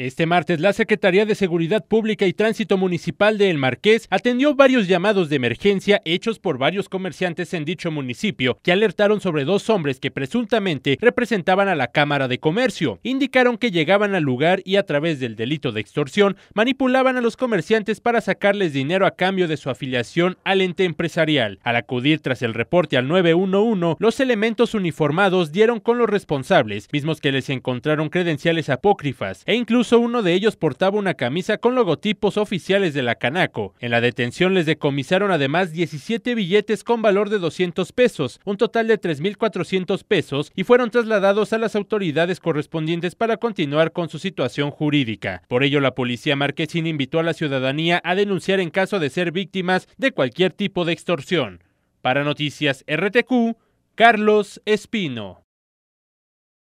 Este martes, la Secretaría de Seguridad Pública y Tránsito Municipal de El Marqués atendió varios llamados de emergencia hechos por varios comerciantes en dicho municipio, que alertaron sobre dos hombres que presuntamente representaban a la Cámara de Comercio. Indicaron que llegaban al lugar y a través del delito de extorsión manipulaban a los comerciantes para sacarles dinero a cambio de su afiliación al ente empresarial. Al acudir tras el reporte al 911, los elementos uniformados dieron con los responsables, mismos que les encontraron credenciales apócrifas e incluso uno de ellos portaba una camisa con logotipos oficiales de la Canaco. En la detención les decomisaron además 17 billetes con valor de 200 pesos, un total de 3.400 pesos, y fueron trasladados a las autoridades correspondientes para continuar con su situación jurídica. Por ello, la policía marquesina invitó a la ciudadanía a denunciar en caso de ser víctimas de cualquier tipo de extorsión. Para Noticias RTQ, Carlos Espino.